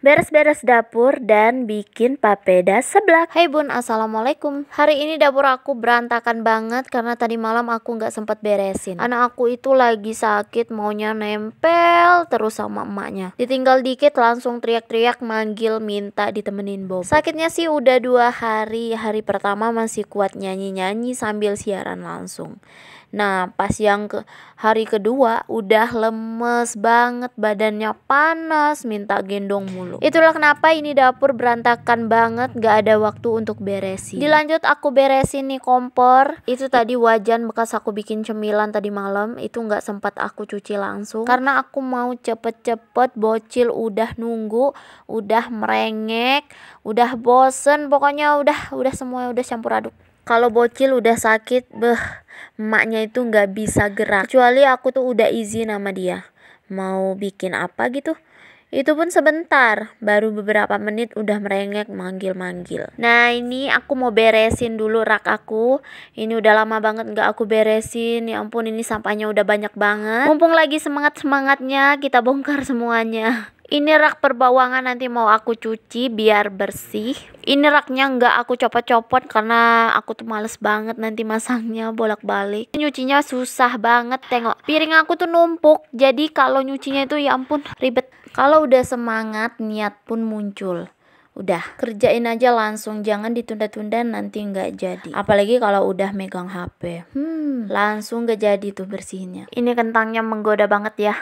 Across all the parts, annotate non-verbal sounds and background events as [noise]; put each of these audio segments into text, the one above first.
beres-beres dapur dan bikin papeda seblak. Hai bun, assalamualaikum. Hari ini dapur aku berantakan banget karena tadi malam aku nggak sempat beresin. Anak aku itu lagi sakit, maunya nempel terus sama emaknya. Ditinggal dikit langsung teriak-teriak manggil minta ditemenin Bob. Sakitnya sih udah dua hari. Hari pertama masih kuat nyanyi-nyanyi sambil siaran langsung. Nah, pas yang ke hari kedua udah lemes banget, badannya panas, minta gendong mulu. Itulah kenapa ini dapur berantakan banget, gak ada waktu untuk beresin. Dilanjut aku beresin nih kompor. Itu tadi wajan bekas aku bikin cemilan tadi malam, itu gak sempat aku cuci langsung karena aku mau cepet-cepet bocil udah nunggu, udah merengek, udah bosen, pokoknya udah udah semua udah campur aduk kalau bocil udah sakit beh emaknya itu nggak bisa gerak kecuali aku tuh udah izin sama dia mau bikin apa gitu itu pun sebentar, baru beberapa menit udah merengek manggil-manggil. Nah ini aku mau beresin dulu rak aku. Ini udah lama banget nggak aku beresin. Ya ampun ini sampahnya udah banyak banget. Mumpung lagi semangat semangatnya kita bongkar semuanya ini rak perbawangan nanti mau aku cuci biar bersih ini raknya nggak aku copot-copot karena aku tuh males banget nanti masangnya bolak-balik nyucinya susah banget tengok piring aku tuh numpuk jadi kalau nyucinya itu ya ampun ribet kalau udah semangat niat pun muncul udah kerjain aja langsung jangan ditunda-tunda nanti nggak jadi apalagi kalau udah megang HP hmm langsung nggak jadi tuh bersihnya ini kentangnya menggoda banget ya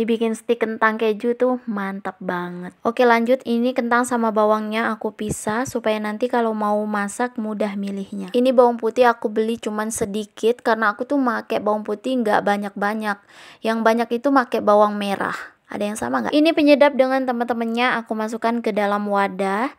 dibikin stik kentang keju tuh mantap banget oke lanjut ini kentang sama bawangnya aku pisah supaya nanti kalau mau masak mudah milihnya ini bawang putih aku beli cuman sedikit karena aku tuh make bawang putih nggak banyak-banyak yang banyak itu make bawang merah ada yang sama nggak? Ini penyedap dengan teman-temannya aku masukkan ke dalam wadah.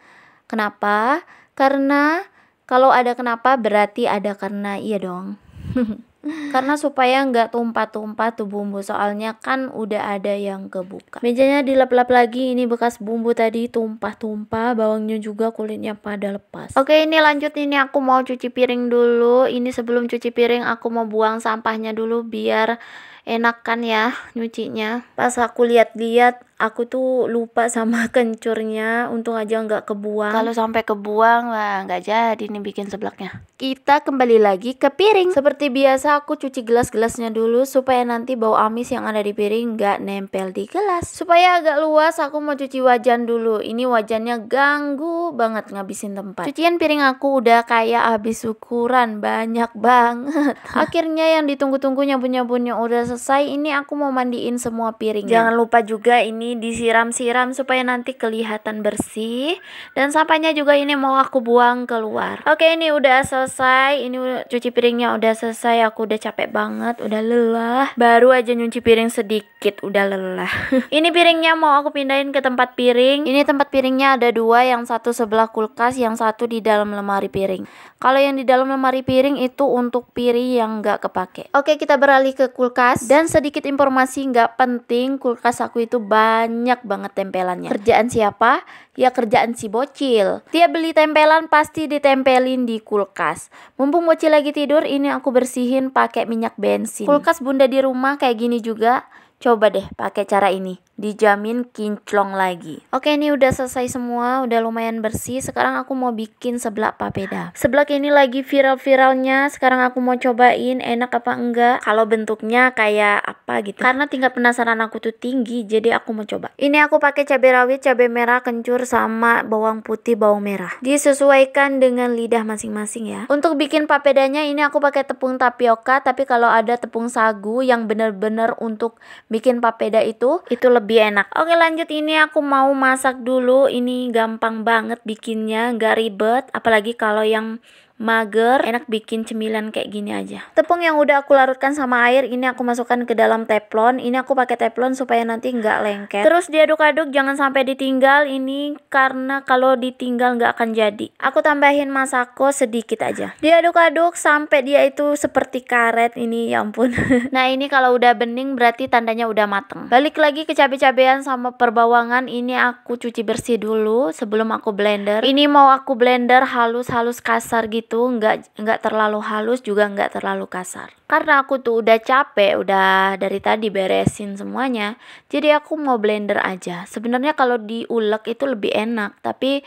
Kenapa? Karena kalau ada kenapa berarti ada karena iya dong. [laughs] Karena supaya nggak tumpah-tumpah tuh bumbu soalnya kan udah ada yang kebuka. Mejanya dilap-lap lagi ini bekas bumbu tadi tumpah-tumpah, bawangnya juga kulitnya pada lepas. Oke, ini lanjut ini aku mau cuci piring dulu. Ini sebelum cuci piring aku mau buang sampahnya dulu biar enakan ya nyucinya. Pas aku lihat-lihat aku tuh lupa sama [laughs] kencurnya untung aja nggak kebuang kalau sampai kebuang lah nggak jadi nih bikin seblaknya kita kembali lagi ke piring seperti biasa aku cuci gelas-gelasnya dulu supaya nanti bau amis yang ada di piring nggak nempel di gelas supaya agak luas aku mau cuci wajan dulu ini wajannya ganggu banget ngabisin tempat cucian piring aku udah kayak habis ukuran banyak banget [laughs] akhirnya yang ditunggu-tunggu nyabu-nyabunya udah selesai ini aku mau mandiin semua piring jangan lupa juga ini disiram-siram supaya nanti kelihatan bersih dan sampahnya juga ini mau aku buang keluar oke ini udah selesai ini cuci piringnya udah selesai aku udah capek banget udah lelah baru aja nyuci piring sedikit udah lelah [laughs] ini piringnya mau aku pindahin ke tempat piring ini tempat piringnya ada dua yang satu sebelah kulkas yang satu di dalam lemari piring kalau yang di dalam lemari piring itu untuk piring yang nggak kepake oke kita beralih ke kulkas dan sedikit informasi nggak penting kulkas aku itu banyak banyak banget tempelannya. Kerjaan siapa? Ya kerjaan si bocil. Dia beli tempelan pasti ditempelin di kulkas. Mumpung bocil lagi tidur, ini aku bersihin pakai minyak bensin. Kulkas bunda di rumah kayak gini juga. Coba deh pakai cara ini dijamin kinclong lagi. Oke, ini udah selesai semua, udah lumayan bersih. Sekarang aku mau bikin seblak papeda. Seblak ini lagi viral-viralnya. Sekarang aku mau cobain enak apa enggak. Kalau bentuknya kayak apa gitu. Karena tingkat penasaran aku tuh tinggi, jadi aku mau coba. Ini aku pakai cabai rawit, cabai merah, kencur sama bawang putih, bawang merah. Disesuaikan dengan lidah masing-masing ya. Untuk bikin papedanya ini aku pakai tepung tapioka, tapi kalau ada tepung sagu yang bener-bener untuk bikin papeda itu, itu lebih lebih enak oke lanjut ini aku mau masak dulu ini gampang banget bikinnya nggak ribet apalagi kalau yang mager, enak bikin cemilan kayak gini aja. Tepung yang udah aku larutkan sama air, ini aku masukkan ke dalam teflon. Ini aku pakai teflon supaya nanti nggak lengket. Terus diaduk-aduk, jangan sampai ditinggal ini karena kalau ditinggal nggak akan jadi. Aku tambahin masako sedikit aja. Diaduk-aduk sampai dia itu seperti karet ini, ya ampun. [laughs] nah ini kalau udah bening berarti tandanya udah mateng. Balik lagi ke cabai-cabean sama perbawangan, ini aku cuci bersih dulu sebelum aku blender. Ini mau aku blender halus-halus kasar gitu itu nggak nggak terlalu halus juga nggak terlalu kasar karena aku tuh udah capek udah dari tadi beresin semuanya jadi aku mau blender aja sebenarnya kalau diulek itu lebih enak tapi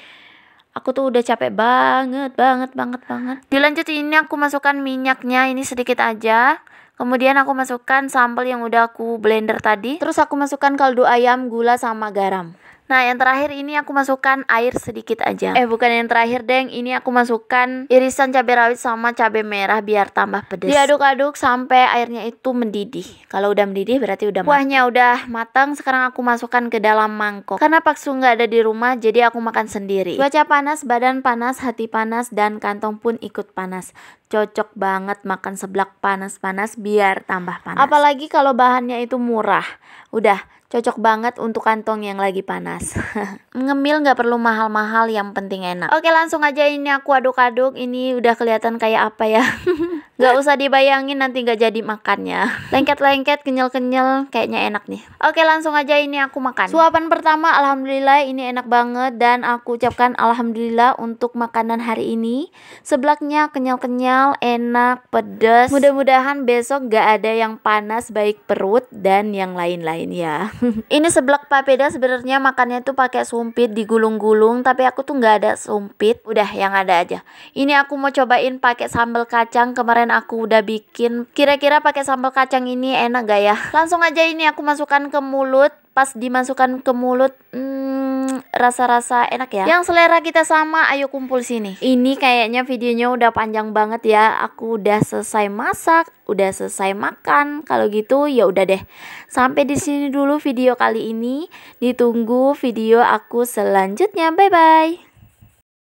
aku tuh udah capek banget banget banget banget dilanjut ini aku masukkan minyaknya ini sedikit aja Kemudian aku masukkan sambal yang udah aku blender tadi. Terus aku masukkan kaldu ayam, gula sama garam. Nah, yang terakhir ini aku masukkan air sedikit aja. Eh, bukan yang terakhir, Deng. Ini aku masukkan irisan cabai rawit sama cabai merah biar tambah pedas. Diaduk-aduk sampai airnya itu mendidih. Kalau udah mendidih berarti udah Kuahnya udah matang. Sekarang aku masukkan ke dalam mangkok. Karena paksu nggak ada di rumah, jadi aku makan sendiri. Cuaca panas, badan panas, hati panas, dan kantong pun ikut panas. Cocok banget makan seblak panas-panas biar tambah panas. Apalagi kalau bahannya itu murah. Udah, cocok banget untuk kantong yang lagi panas. [laughs] Ngemil nggak perlu mahal-mahal, yang penting enak. Oke langsung aja ini aku aduk-aduk, ini udah kelihatan kayak apa ya. [laughs] Gak usah dibayangin nanti gak jadi makannya [laughs] Lengket-lengket, kenyal-kenyal Kayaknya enak nih Oke langsung aja ini aku makan Suapan pertama Alhamdulillah ini enak banget Dan aku ucapkan Alhamdulillah untuk makanan hari ini Seblaknya kenyal-kenyal, enak, pedas Mudah-mudahan besok gak ada yang panas Baik perut dan yang lain-lain ya [laughs] Ini seblak papeda sebenarnya makannya tuh pakai sumpit digulung-gulung Tapi aku tuh gak ada sumpit Udah yang ada aja Ini aku mau cobain pakai sambal kacang kemarin kemarin aku udah bikin. Kira-kira pakai sambal kacang ini enak gak ya? Langsung aja ini aku masukkan ke mulut. Pas dimasukkan ke mulut, hmm, rasa-rasa enak ya. Yang selera kita sama, ayo kumpul sini. Ini kayaknya videonya udah panjang banget ya. Aku udah selesai masak, udah selesai makan. Kalau gitu ya udah deh. Sampai di sini dulu video kali ini. Ditunggu video aku selanjutnya. Bye bye.